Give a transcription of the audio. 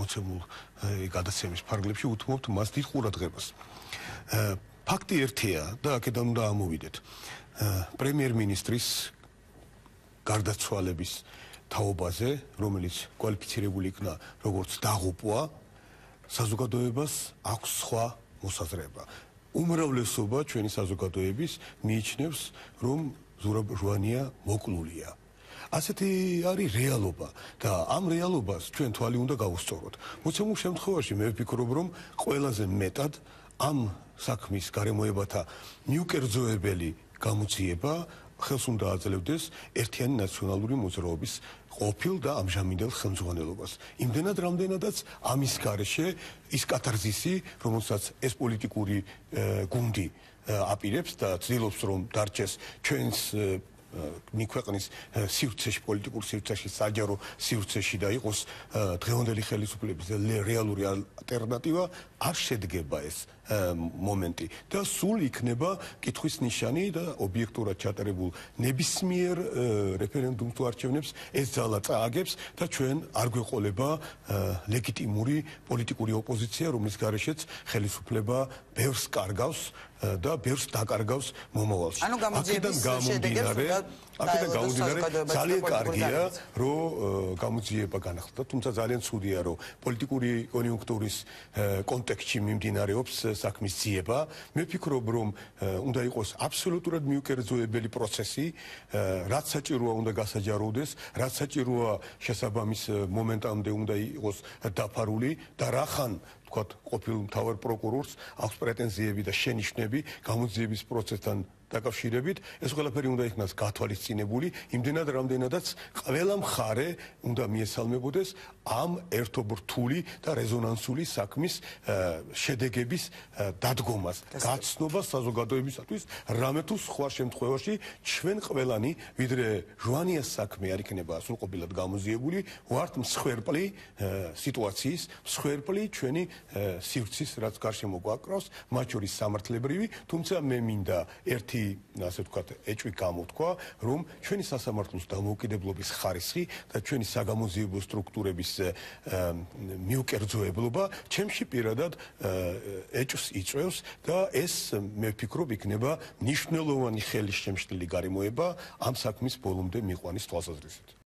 მოცემულ э, გადაცემის ფარგლებში უთმობთ მას დიდ ყურადღებას. Э, ფაქტი ერთია და აქედან უნდა ამოვიდეთ. Э, პრემიერ-მინისტრის გარდაცვალების თაობაზე, რომელიც კვალიფიცირებული იქნა როგორც დაღუპვა, საზოგადოებას აქვს სხვა მოსაზრება. უმრავლესობა ჩვენი საზოგადოების მიიჩნევს, რომ ზურაბ ჟვანია მოკლულია. ასეთი არის რეალობა და ამ რეალობას ჩვენ თვალი უნდა გავუსწოროთ. მოცემულ შემთხვევაში მე ვფიქრობ, რომ ყველაზე მეტად ამ საქმის გარემოებათა ნიუკერძოებელი გამოძიება ხელს უნდა აძლევდეს ერთიანი ნაციონალური მოძრაობის ყოფილ და ამჟამინდელ ხელმძღვანელობას. იმდენად რამდენადაც ამის გარშე ის კათარზისი, რომელსაც ეს პოლიტიკური გუნდი აპირებს და ცდილობს რომ დარჩეს ჩვენს ნი ქვეყნის სივრცეში პოლიტიკურ სივრცეში საჯარო სივრცეში და იყოს დღევანდელი ხელისუფლების რეალური ალტერნატივა არ შედგება ეს მომენტი და სულ იქნება კითხვის ნიშანი და ობიექტურად ჩატარებულ ნებისმიერ რეფერენდუმ თუ არჩევნებს ეს ძალა წააგებს და ჩვენ არ გვეყოლება ლეგიტიმური პოლიტიკური ოპოზიცია რომლის გარშეც ხელისუფლება ბევრს კარგავს და ბევრს დაკარგავს მომავალში. ანუ გამოძიების შედეგებს აკეთა გამოძიება ძალიან კარგია, რომ გამოძიება განახლდა, თუმცა ძალიან ცუდია, რომ პოლიტიკური კონიუნქტურის კონტექსტში მიმდინარეობს საქმის ძიება. მე ვფიქრობ, რომ უნდა იყოს აბსოლუტურად მიუკერძოებელი პროცესი, რაც საჭიროა უნდა გასაჯაროვდეს, რაც საჭიროა შესაბამის მომენტამდე უნდა იყოს დაფარული და რახან ვთქვათ, ყოფილ მთავარ პროკურორს აქვს პრეტენზიები და შენიშნები გამოძიების პროცესთან დაკავშირებით, ეს ყველაფერი უნდა იქნას გათვალისწინებული, იმდენად რამდენადაც ყველა მხარე უნდა მიესალმებოდეს ამ ერთობრთული და რეზონანსული საქმის შედეგების დადგომას, გაცნობას საზოგადოებისათვის, რამე თუ სხვა შემთხვევაში ჩვენ ყველანი, ვიდრე ჟვანიას საქმე არ იქნება სრულყოფილად გამოძიებული, ვართ მსხვერპლი სიტუაციის, მსხვერპლი ჩვენი სივრცის, რაც გარშემო გვაკროს, მათ შორის სამართლებრივი, თუმცა მე მინდა ერთი, ასე ვთქვათ, ეჭვი გამოთქვა, რომ ჩვენი სასამართლოს დამოუკიდებლობის ხარისხი და ჩვენი საგამოძიებო სტრუქტურების მიუკერძოებლობა ჩემში პირადად ეჭვს იწევს და ეს მე ვფიქრობ იქნება მნიშვნელოვანი ხელის შემშლილი გარემოება ამ საქმის ბოლომდე მიყვანის თვალსაზრისით.